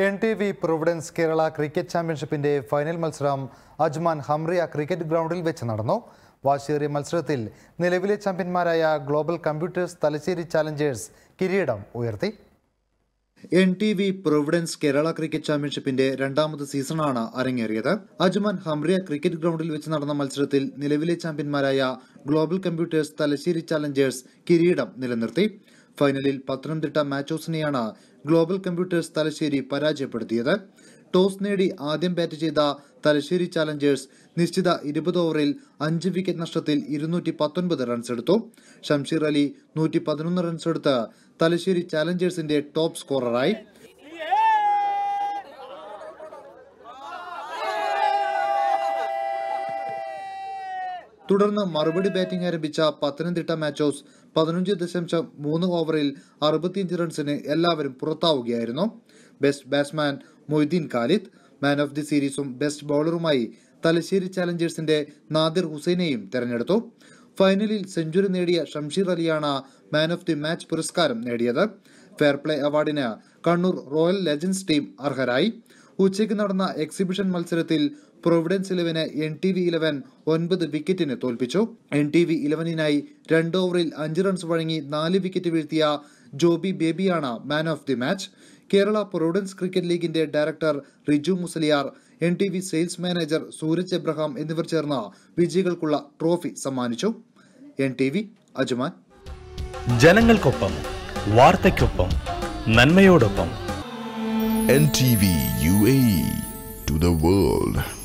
N T V providence Kerala cricket ചാമ്പ്യൻഷിപ്പിന്റെ final മത്സരം Ajman Hamriyah cricket ഗ്രൗണ്ടിൽ വെച്ച് നടന്നു വാശിയേറിയ മത്സരത്തിൽ നിലവിലെ ചാമ്പ്യന്മാരായ ഗ്ലോബൽ കമ്പ്യൂട്ടേഴ്സ് തലശ്ശേരി ചാലഞ്ചേഴ്സ് കിരീടം ഉയർത്തി N T V providence Kerala cricket ചാമ്പ്യൻഷിപ്പിന്റെ രണ്ടാമത് സീസണാണ് അരങ്ങേറിയത് അജ്മാൻ ഹംറിയ ക്രിക്കറ്റ് ഗ്രൗണ്ടിൽ വെച്ച് നടന്ന മത്സരത്തിൽ നിലവിലെ ചാമ്പ്യന്മാരായ ഗ്ലോബൽ കമ്പ്യൂട്ടേഴ്സ് തലശ്ശേരി ചാലഞ്ചേഴ്സ് കിരീടം നിലനിർത്തി ഫൈനലിൽ പത്തനംതിട്ട മാച്ചോസിനെയാണ് ഗ്ലോബൽ കമ്പ്യൂട്ടേഴ്സ് തലശ്ശേരി പരാജയപ്പെടുത്തിയത് ടോസ് നേടി ആദ്യം ബാറ്റ് ചെയ്ത തലശ്ശേരി ചാലഞ്ചേഴ്സ് നിശ്ചിത ഇരുപത് ഓവറിൽ അഞ്ച് വിക്കറ്റ് നഷ്ടത്തിൽ ഇരുന്നൂറ്റി പത്തൊൻപത് റൺസ് എടുത്തു ഷംഷീർ അലി നൂറ്റി പതിനൊന്ന് റൺസ് എടുത്ത് തലശ്ശേരി ചാലഞ്ചേഴ്സിന്റെ ടോപ്പ് സ്കോററായി തുടർന്ന് മറുപടി ബാറ്റിംഗ് ആരംഭിച്ച പത്തനംതിട്ട മാച്ച് ഹൗസ് പതിനഞ്ച് ദശാംശം മൂന്ന് ഓവറിൽ അറുപത്തിയഞ്ച് റൺസിന് എല്ലാവരും പുറത്താവുകയായിരുന്നു best batsman Moideen Khalid man of the സീരീസും ബെസ്റ്റ് ബൗളറുമായി തലശ്ശേരി ചാലഞ്ചേഴ്സിന്റെ നാദിർ ഹുസൈനെയും തെരഞ്ഞെടുത്തു ഫൈനലിൽ സെഞ്ചുറി നേടിയ ഷംഷീർ അലിയാണ് മാൻ ഓഫ് ദി മാച്ച് പുരസ്കാരം നേടിയത് ഫെയർ പ്ലേ അവാർഡിന് കണ്ണൂർ റോയൽ ലെജൻഡ്സ് ടീം അർഹരായി ഉച്ചയ്ക്ക് നടന്ന എക്സിബിഷൻ മത്സരത്തിൽ പ്രൊവിഡൻസ് ഇലവന് എൻ ടി വി ഇലവൻ ഒൻപത് വിക്കറ്റിന് തോൽപ്പിച്ചു എൻ ടി വി ഇലവനിനായി രണ്ട് ഓവറിൽ അഞ്ച് റൺസ് വഴങ്ങി നാല് വിക്കറ്റ് വീഴ്ത്തിയ ജോബി ബേബിയാണ് man of the match Kerala Providence cricket ലീഗിന്റെ director Riju Musaliar N T V sales manager Suraj Abraham എന്നിവർ ചേർന്ന് വിജയികൾക്കുള്ള ട്രോഫി സമ്മാനിച്ചു എൻ ടി വി അജ്മാൻ ജനങ്ങൾക്കൊപ്പം വാർത്തയ്ക്കൊപ്പം നന്മയോടൊപ്പം N T V U A to the world